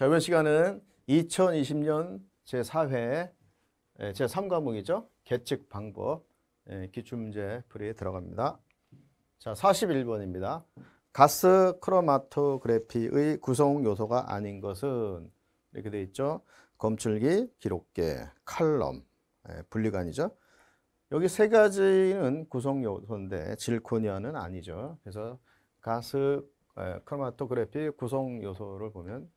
자, 이번 시간은 2020년 제4회 예, 제3과목이죠. 계측 방법 예, 기출문제 풀이에 들어갑니다. 자, 41번입니다. 가스 크로마토그래피의 구성 요소가 아닌 것은 이렇게 돼 있죠. 검출기, 기록계, 칼럼, 예, 분리관이죠. 여기 세 가지는 구성 요소인데 질코니아는 아니죠. 그래서 가스 크로마토그래피 구성 요소를 보면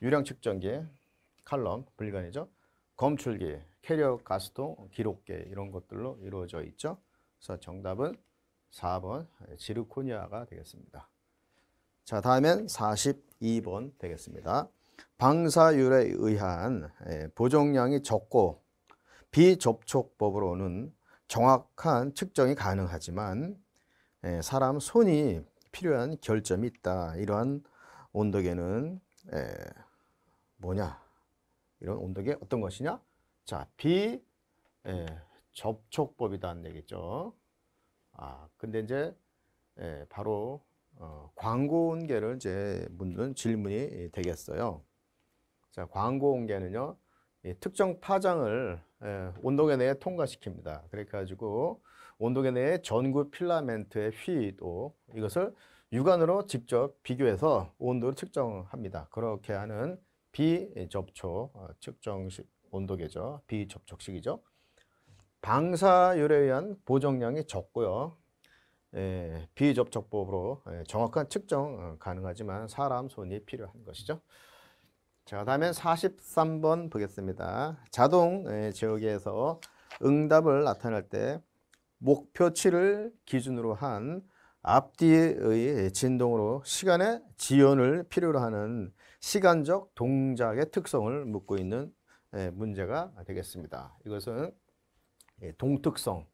유량 측정기, 칼럼, 불리이죠 검출기, 캐리어 가스통, 기록계 이런 것들로 이루어져 있죠. 그래서 정답은 4번 지르코니아가 되겠습니다. 자, 다음엔 42번 되겠습니다. 방사율에 의한 예, 보정량이 적고 비접촉법으로는 정확한 측정이 가능하지만 예, 사람 손이 필요한 결점이 있다. 이러한 온도계는 예, 뭐냐? 이런 온도계 어떤 것이냐? 자, 비접촉법이다는 예, 얘기죠. 아, 근데 이제 예, 바로 어, 광고 온계를 이제 묻는 질문이 되겠어요. 자, 광고 온계는요. 예, 특정 파장을 예, 온도계 내에 통과시킵니다. 그래 가지고 온도계 내에 전구 필라멘트의 휘도 이것을 육안으로 직접 비교해서 온도를 측정합니다. 그렇게 하는 비접촉 어, 측정식 온도계죠. 비접촉식이죠. 방사율에 의한 보정량이 적고요. 예, 비접촉법으로 예, 정확한 측정 어, 가능하지만 사람 손이 필요한 것이죠. 자, 다음엔 43번 보겠습니다. 자동 예, 제어기에서 응답을 나타낼 때 목표치를 기준으로 한 앞뒤의 진동으로 시간의 지연을 필요로 하는 시간적 동작의 특성을 묻고 있는 예, 문제가 되겠습니다. 이것은 예, 동특성,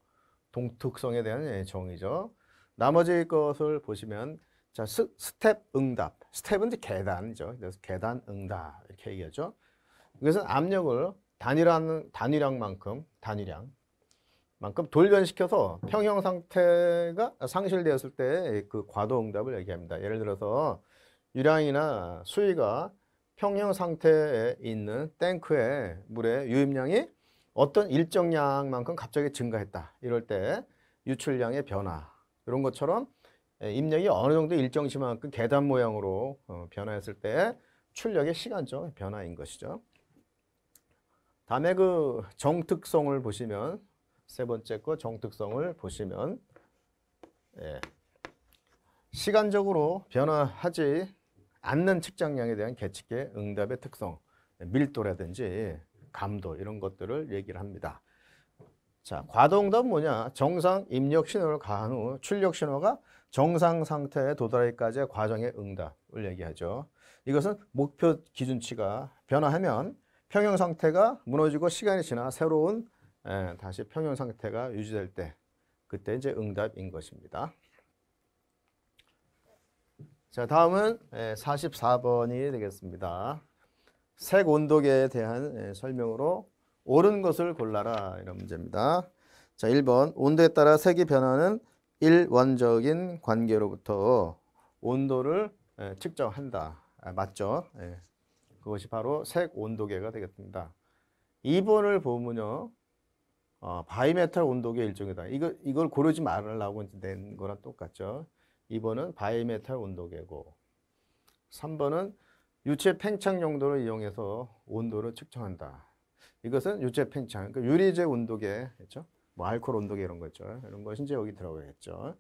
동특성에 대한 예, 정의죠. 나머지 것을 보시면 자 스, 텝 응답, 스텝은 이제 계단이죠. 그래서 계단 응답 이렇게 얘기하죠. 이것은 압력을 단위량, 단위량만큼, 단위량 만큼 돌변시켜서 평형 상태가 상실되었을 때 그 과도 응답을 얘기합니다. 예를 들어서 유량이나 수위가 평형 상태에 있는 탱크의 물의 유입량이 어떤 일정량만큼 갑자기 증가했다. 이럴 때 유출량의 변화 이런 것처럼 예, 입력이 어느 정도 일정시만큼 계단 모양으로 어, 변화했을 때 출력의 시간적 변화인 것이죠. 다음에 그 정특성을 보시면 세 번째 거 정특성을 보시면 예, 시간적으로 변화하지 앉는 측정량에 대한 계측의 응답의 특성, 밀도라든지 감도 이런 것들을 얘기를 합니다. 자, 과도응답은 뭐냐? 정상 입력 신호를 가한 후 출력 신호가 정상 상태에 도달하기까지의 과정의 응답을 얘기하죠. 이것은 목표 기준치가 변화하면 평형 상태가 무너지고 시간이 지나 새로운 에, 예, 다시 평형 상태가 유지될 때 그때 이제 응답인 것입니다. 자, 다음은 44번이 예, 되겠습니다. 색 온도계에 대한 예, 설명으로 옳은 것을 골라라 이런 문제입니다. 자, 1번 온도에 따라 색이 변하는 일원적인 관계로부터 온도를 예, 측정한다. 아, 맞죠? 예. 그것이 바로 색 온도계가 되겠습니다. 2번을 보면요. 어, 바이메탈 온도계 일종이다. 이거, 이걸 고르지 말라고 낸 거랑 똑같죠. 2번은 바이메탈 온도계고 3번은 유체 팽창 용도를 이용해서 온도를 측정한다. 이것은 유체 팽창, 그러니까 유리제 온도계, 그렇죠? 뭐 알코올 온도계 이런 거 있죠. 이런 것이 이제 여기 들어가겠죠.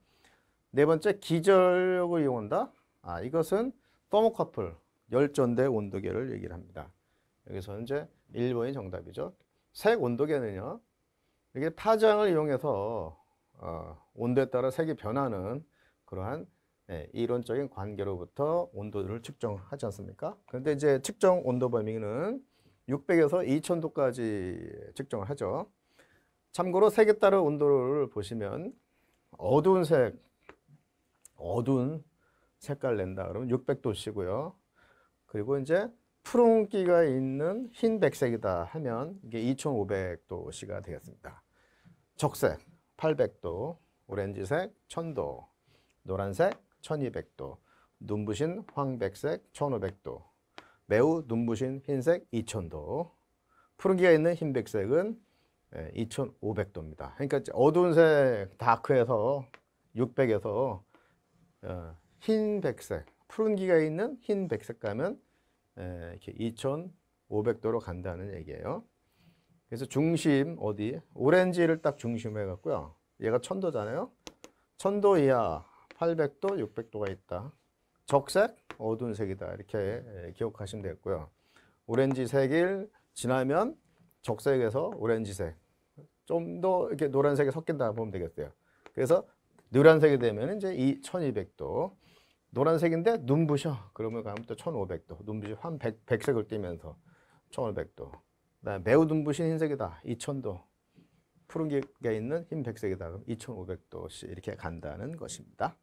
네 번째 기절력을 이용한다. 아, 이것은 터모커플, 열전대 온도계를 얘기를 합니다. 여기서 이제 1번이 정답이죠. 색 온도계는요. 이게 파장을 이용해서 어, 온도에 따라 색이 변하는 그러한 예, 이론적인 관계로부터 온도를 측정하지 않습니까? 그런데 이제 측정 온도 범위는 600에서 2000도까지 측정을 하죠. 참고로 색에 따른 온도를 보시면 어두운 색, 어두운 색깔 낸다 그러면 600도씨고요. 그리고 이제 푸른기가 있는 흰백색이다 하면 이게 2500도씨가 되겠습니다. 적색 800도, 오렌지색 1000도, 노란색 1200도, 눈부신 황백색 1500도, 매우 눈부신 흰색 2000도, 푸른기가 있는 흰백색은 2500도입니다. 예, 그러니까 어두운 색 다크에서 600에서 어, 흰백색, 푸른기가 있는 흰백색 가면 예, 이렇게 2500도로 간다는 얘기예요. 그래서 중심 어디 오렌지를 딱 중심으로 해갖고요. 얘가 천도잖아요. 천도 이하 800도, 600도가 있다. 적색, 어두운 색이다. 이렇게 예, 기억하시면 되겠고요. 오렌지색을 지나면 적색에서 오렌지색, 좀 더 이렇게 노란색이 섞인다 보면 되겠어요. 그래서 노란색이 되면 이제 이 1200도, 노란색인데 눈부셔. 그러면 가면 또 1500도, 눈부셔. 한 100, 100색을 띄면서 1500도. 매우 눈부신 흰색이다. 2000도. 푸른 게 있는 흰 백색이다. 그럼 2500도씩 이렇게 간다는 것입니다.